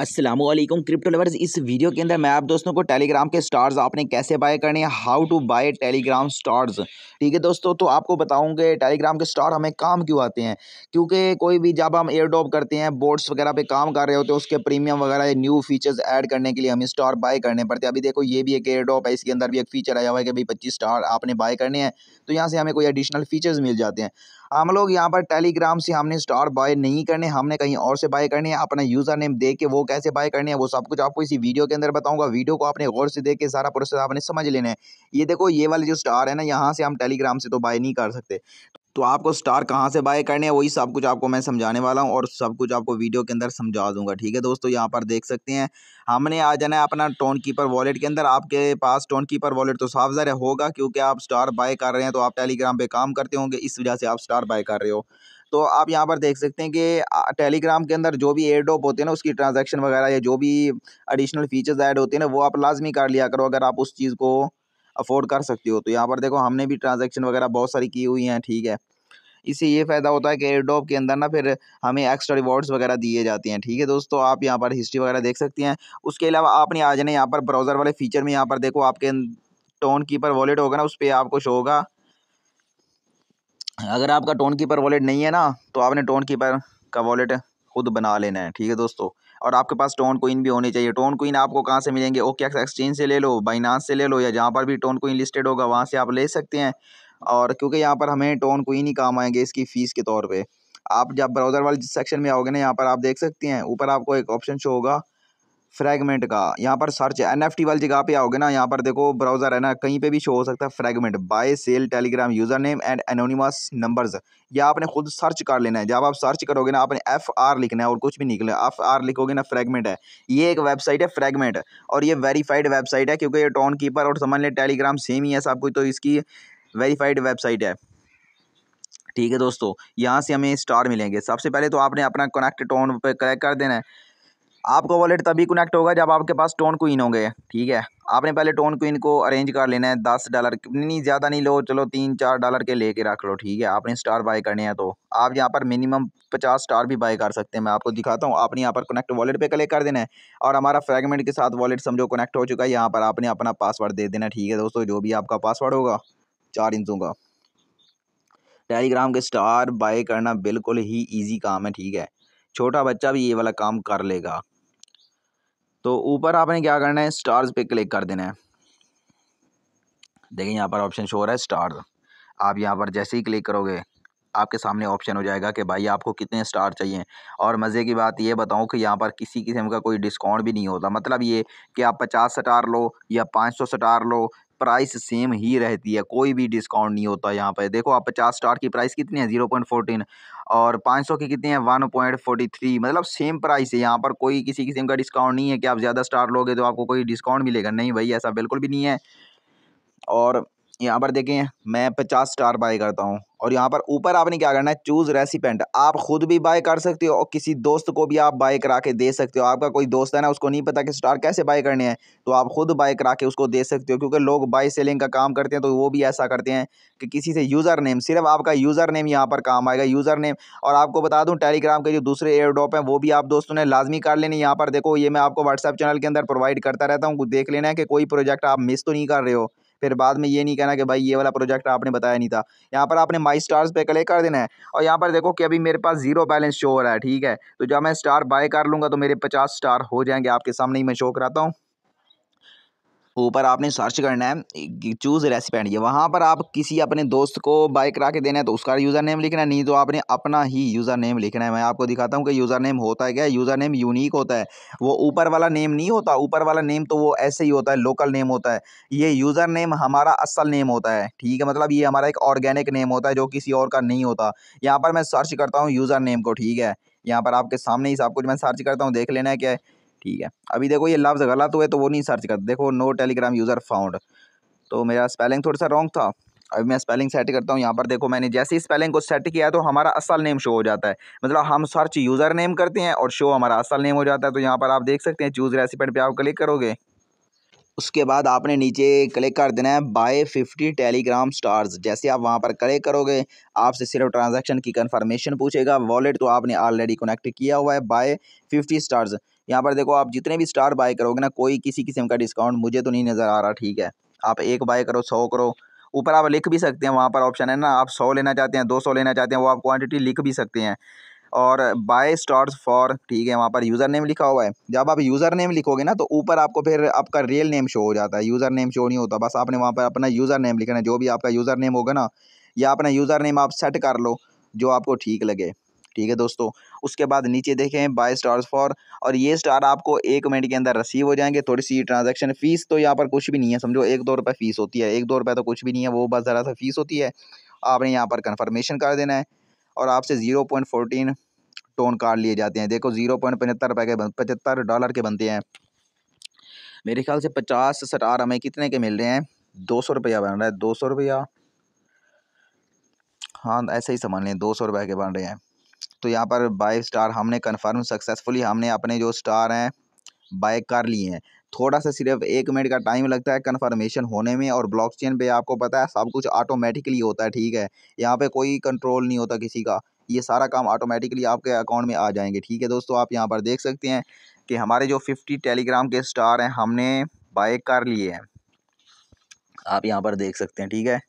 Aslam crypto lovers इस video के अंदर मैं आप दोस्तों को टेलीग्राम के स्टार्स आपने कैसे बाय करने हैं how to buy Telegram stars ठीक है दोस्तों तो आपको बताऊंगे टेलीग्राम के स्टार हमें काम क्यों आते हैं क्योंकि कोई भी जब हम एयर ड्रॉप करते हैं बोर्ड्स वगैरह पे काम कर रहे होते हैं उसके प्रीमियम वगैरह न्यू फीचर्स ऐड करने के लिए हमें स्टार बाय करने पड़ते हैं अभी देखो ये भी एक एयर ड्रॉप है इसके अंदर भी एक फीचर आया हुआ है कि भाई पच्चीस स्टार आपने बाय करने हैं तो यहाँ से हमें कोई एडिशनल फीचर्स मिल जाते हैं हम लोग यहाँ पर टेलीग्राम से हमने स्टार बाय नहीं करने हमने कहीं और से बाय करने अपना यूज़र नेम दे के वो कैसे बाय करने हैं वो सब कुछ आपको इसी वीडियो के अंदर बताऊंगा वीडियो को आपने गौर से देख के सारा प्रोसेस आपने समझ लेना है ये देखो ये वाले जो स्टार है ना यहाँ से हम टेलीग्राम से तो बाय नहीं कर सकते तो आपको स्टार कहाँ से बाय करने हैं वही सब कुछ आपको मैं समझाने वाला हूँ और सब कुछ आपको वीडियो के अंदर समझा दूंगा ठीक है दोस्तों यहाँ पर देख सकते हैं हमने आ जाना है अपना टोन कीपर वॉलेट के अंदर आपके पास टोन कीपर वॉलेट तो साफ ज़र होगा क्योंकि आप स्टार बाय कर रहे हैं तो आप टेलीग्राम पर काम करते होंगे इस वजह से आप स्टार बाय कर रहे हो तो आप यहाँ पर देख सकते हैं कि टेलीग्राम के अंदर जो भी एयरड्रॉप होते हैं ना उसकी ट्रांजेक्शन वगैरह या जो भी एडिशनल फीचर्स ऐड होते हैं ना वो आप लाजमी कर लिया करो अगर आप उस चीज़ को अफोर्ड कर सकती हो तो यहाँ पर देखो हमने भी ट्रांजेक्शन वगैरह बहुत सारी की हुई हैं ठीक है इससे ये फ़ायदा होता है कि एयरडॉप के अंदर ना फिर हमें एक्स्ट्रा रिवॉर्ड्स वगैरह दिए जाते हैं ठीक है दोस्तों आप यहाँ पर हिस्ट्री वगैरह देख सकती हैं उसके अलावा आपने आ जाने यहाँ पर ब्राउज़र वाले फीचर में यहाँ पर देखो आपके टोन कीपर वॉलेट होगा ना उस पर आपको शो होगा अगर आपका टोन कीपर वॉलेट नहीं है ना तो आपने टोन कीपर का वॉलेट खुद बना लेना है ठीक है दोस्तों और आपके पास टोन कोइन भी होनी चाहिए टोन कोइन आपको कहाँ से मिलेंगे ओके एक्सचेंज से ले लो बाइनास से ले लो या जहाँ पर भी टोन कोइन लिस्टेड होगा वहाँ से आप ले सकते हैं और क्योंकि यहाँ पर हमें टोन कोइन ही काम आएंगे इसकी फ़ीस के तौर पर आप जब ब्राउज़र वाले सेक्शन में आओगे ना यहाँ पर आप देख सकते हैं ऊपर आपको एक ऑप्शन शो होगा फ्रैगमेंट का यहाँ पर सर्च एन एफ टी वाली जगह पे आओगे ना यहाँ पर देखो ब्राउजर है ना कहीं पे भी शो हो सकता है fragment buy sell Telegram user name and anonymous numbers या आपने खुद सर्च कर लेना है जब आप सर्च करोगे ना आपने एफ आर लिखना है और कुछ भी निकले एफ आर लिखोगे ना फ्रेगमेंट है ये एक वेबसाइट है फ्रैगमेंट और ये वेरीफाइड वेबसाइट है क्योंकि ये टॉन कीपर और समझ लें टेलीग्राम सेम ही है सब कुछ तो इसकी वेरीफाइड वेबसाइट है ठीक है दोस्तों यहाँ से हमें स्टार मिलेंगे सबसे पहले तो आपने अपना कनेक्ट टोन पर क्रैक कर देना है आपका वॉलेट तभी कनेक्ट होगा जब आपके पास टोन क्वीन होंगे ठीक है आपने पहले टोन क्वीन को अरेंज कर लेना है दस डॉलर नहीं ज़्यादा नहीं लो चलो तीन चार डॉलर के लेके रख लो ठीक है आपने स्टार बाय करने हैं तो आप यहाँ पर मिनिमम पचास स्टार भी बाय कर सकते हैं मैं आपको दिखाता हूँ आपने यहाँ पर कनेक्ट वॉलेट पर क्लिक कर देना है और हमारा फ्रेगमेंट के साथ वॉलेट समझो कनेक्ट हो चुका है यहाँ पर आपने अपना पासवर्ड दे देना ठीक है दोस्तों जो भी आपका पासवर्ड होगा चार इंचों का टेलीग्राम के स्टार बाय करना बिल्कुल ही ईजी काम है ठीक है छोटा बच्चा भी ये वाला काम कर लेगा तो ऊपर आपने क्या करना है स्टार्स पे क्लिक कर देना है देखिए यहाँ पर ऑप्शन शो हो रहा है स्टार आप यहाँ पर जैसे ही क्लिक करोगे आपके सामने ऑप्शन हो जाएगा कि भाई आपको कितने स्टार चाहिए और मज़े की बात ये बताऊं कि यहाँ पर किसी किस्म का कोई डिस्काउंट भी नहीं होता मतलब ये कि आप पचास स्टार लो या पाँच सौ स्टार लो प्राइस सेम ही रहती है कोई भी डिस्काउंट नहीं होता यहाँ पर देखो आप पचास स्टार की प्राइस कितनी है ज़ीरो पॉइंट फोर्टीन और पाँच सौ की कितनी है वन पॉइंट फोर्टी थ्री मतलब सेम प्राइस है यहाँ पर कोई किसी किस्म का डिस्काउंट नहीं है कि आप ज़्यादा स्टार लोगे तो आपको कोई डिस्काउंट मिलेगा नहीं भाई ऐसा बिल्कुल भी नहीं है और यहाँ पर देखें मैं पचास स्टार बाय करता हूँ और यहाँ पर ऊपर आपने क्या करना है चूज़ रेसिपेंट आप ख़ुद भी बाय कर सकते हो और किसी दोस्त को भी आप बाय करा के दे सकते हो आपका कोई दोस्त है ना उसको नहीं पता कि स्टार कैसे बाय करने हैं तो आप ख़ुद बाय करा के उसको दे सकते हो क्योंकि लोग बाय सेलिंग का काम करते हैं तो वो भी ऐसा करते हैं कि किसी से यूज़र नेम सिर्फ आपका यूज़र नेम यहाँ पर काम आएगा यूज़र नेम और आपको बता दूँ टेलीग्राम के जो दूसरे एयर ड्रॉप हैं वो भी आप दोस्तों ने लाजमी कर लेने यहाँ पर देखो ये मैं आपको व्हाट्सअप चैनल के अंदर प्रोवाइड करता रहता हूँ देख लेना है कि कोई प्रोजेक्ट आप मिस तो नहीं कर रहे हो फिर बाद में ये नहीं कहना कि भाई ये वाला प्रोजेक्ट आपने बताया नहीं था यहाँ पर आपने माई स्टार्स पे क्लिक कर देना है और यहाँ पर देखो कि अभी मेरे पास जीरो बैलेंस शो हो रहा है ठीक है तो जब मैं स्टार बाय कर लूँगा तो मेरे पचास स्टार हो जाएंगे आपके सामने ही मैं शो कराता हूँ ऊपर आपने सर्च करना है चूज़ रेसिपेंट ये वहाँ पर आप किसी अपने दोस्त को बाइक करा के देना है तो उसका यूज़र नेम लिखना है नहीं तो आपने अपना ही यूज़र नेम लिखना है मैं आपको दिखाता हूँ कि यूज़र नेम होता है क्या यूज़र नेम यूनिक होता है वो ऊपर वाला नेम नहीं होता ऊपर वाला नेम तो वो ऐसे ही होता है लोकल नेम होता है ये यूज़र नेम हमारा असल नेम होता है ठीक है मतलब ये हमारा एक ऑर्गेनिक नेम होता है जो किसी और का नहीं होता यहाँ पर मैं सर्च करता हूँ यूज़र नेम को ठीक है यहाँ पर आपके सामने ही सब कुछ मैं सर्च करता हूँ देख लेना है क्या है ठीक है अभी देखो ये लफ्ज़ गलत हुए तो वो नहीं सर्च करते देखो नो टेलीग्राम यूज़र फाउंड तो मेरा स्पेलिंग थोड़ा सा रॉन्ग था अभी मैं स्पेलिंग सेट करता हूँ यहाँ पर देखो मैंने जैसे ही स्पेलिंग को सेट किया तो हमारा असल नेम शो हो जाता है मतलब हम सर्च यूज़र नेम करते हैं और शो हमारा असल नेम हो जाता है तो यहाँ पर आप देख सकते हैं चूज़ रेसिपेंट पर आप क्लिक करोगे उसके बाद आपने नीचे क्लिक कर देना है बाय फिफ्टी टेलीग्राम स्टार्स जैसे आप वहाँ पर क्लिक करोगे आपसे सिर्फ ट्रांजैक्शन की कंफर्मेशन पूछेगा वॉलेट तो आपने ऑलरेडी कनेक्ट किया हुआ है बाय फिफ्टी स्टार्स यहाँ पर देखो आप जितने भी स्टार बाय करोगे ना कोई किसी किस्म का डिस्काउंट मुझे तो नहीं नज़र आ रहा ठीक है आप एक बाय करो सौ करो ऊपर आप लिख भी सकते हैं वहाँ पर ऑप्शन है ना आप सौ लेना चाहते हैं दो सौ लेना चाहते हैं वो आप क्वांटिटी लिख भी सकते हैं और बाय स्टार्स फॉर ठीक है वहाँ पर यूज़र नेम लिखा हुआ है जब आप यूज़र नेम लिखोगे ना तो ऊपर आपको फिर आपका रियल नेम शो हो जाता है यूज़र नेम शो नहीं होता बस आपने वहाँ पर अपना यूज़र नेम लिखना है जो भी आपका यूज़र नेम होगा ना या अपना यूज़र नेम आप सेट कर लो जो आपको ठीक लगे ठीक है दोस्तों उसके बाद नीचे देखें बाय स्टार्स फॉर और ये स्टार आपको एक मिनट के अंदर रिसीव हो जाएंगे थोड़ी सी ट्रांजेक्शन फीस तो यहाँ पर कुछ भी नहीं है समझो एक दो रुपये फीस होती है एक दो रुपये तो कुछ भी नहीं है वो बस ज़रा सा फीस होती है आपने यहाँ पर कन्फर्मेशन कर देना है और आपसे ज़ीरो पॉइंट फोर्टीन टोन कार्ड लिए जाते हैं देखो ज़ीरो पॉइंट पचहत्तर रुपये के पचहत्तर डॉलर के बनते हैं मेरे ख्याल से पचास सटार हमें कितने के मिल रहे हैं दो सौ रुपया बन रहा है दो सौ रुपया हाँ ऐसे ही समझ लें दो सौ रुपये के बन रहे हैं तो यहाँ पर बाई स्टार हमने कन्फर्म सक्सेसफुली हमने अपने जो स्टार हैं बाय कर लिए हैं थोड़ा सा सिर्फ एक मिनट का टाइम लगता है कन्फर्मेशन होने में और ब्लॉकचेन पे आपको पता है सब कुछ ऑटोमेटिकली होता है ठीक है यहाँ पे कोई कंट्रोल नहीं होता किसी का ये सारा काम ऑटोमेटिकली आपके अकाउंट में आ जाएंगे ठीक है दोस्तों आप यहाँ पर देख सकते हैं कि हमारे जो फिफ्टी टेलीग्राम के स्टार हैं हमने बाय कर लिए हैं आप यहाँ पर देख सकते हैं ठीक है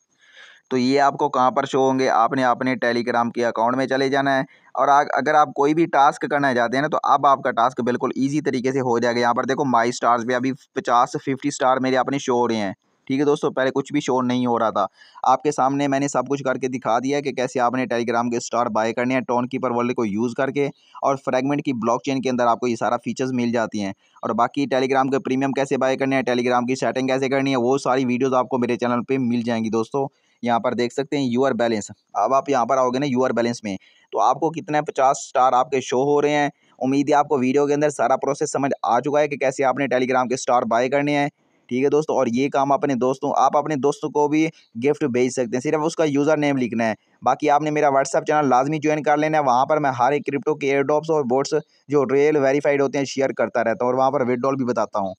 तो ये आपको कहाँ पर शो होंगे आपने अपने टेलीग्राम के अकाउंट में चले जाना है और अगर आप कोई भी टास्क करना चाहते हैं ना तो अब आपका टास्क बिल्कुल ईजी तरीके से हो जाएगा यहाँ पर देखो माई स्टार्स भी अभी पचास फिफ्टी स्टार मेरे अपने शो हो रहे हैं ठीक है दोस्तों पहले कुछ भी शो नहीं हो रहा था आपके सामने मैंने सब कुछ करके दिखा दिया है कि कैसे आपने टेलीग्राम के स्टार बाय करने हैं टोन कीपर वर्ल्ड को यूज़ करके और फ्रेगमेंट की ब्लॉकचेन के अंदर आपको ये सारा फीचर्स मिल जाती हैं और बाकी टेलीग्राम के प्रीमियम कैसे बाय करने हैं टेलीग्राम की सेटिंग कैसे करनी है वो सारी वीडियोज़ आपको मेरे चैनल पर मिल जाएंगी दोस्तों यहाँ पर देख सकते हैं यूअर बैलेंस अब आप यहाँ पर आओगे ना यूअर बैलेंस में तो आपको कितने पचास स्टार आपके शो हो रहे हैं उम्मीद है आपको वीडियो के अंदर सारा प्रोसेस समझ आ चुका है कि कैसे आपने टेलीग्राम के स्टार बाय करने हैं ठीक है दोस्तों और ये काम अपने दोस्तों आप अपने दोस्तों को भी गिफ्ट भेज सकते हैं सिर्फ उसका यूज़र नेम लिखना है बाकी आपने मेरा व्हाट्सअप चैनल लाजमी ज्वाइन कर लेना है वहाँ पर मैं हर एक क्रिप्टो के एयर और बोर्ड्स जो रियल वेरीफाइड होते हैं शेयर करता रहता हूँ और वहाँ पर विड्रॉल भी बताता हूँ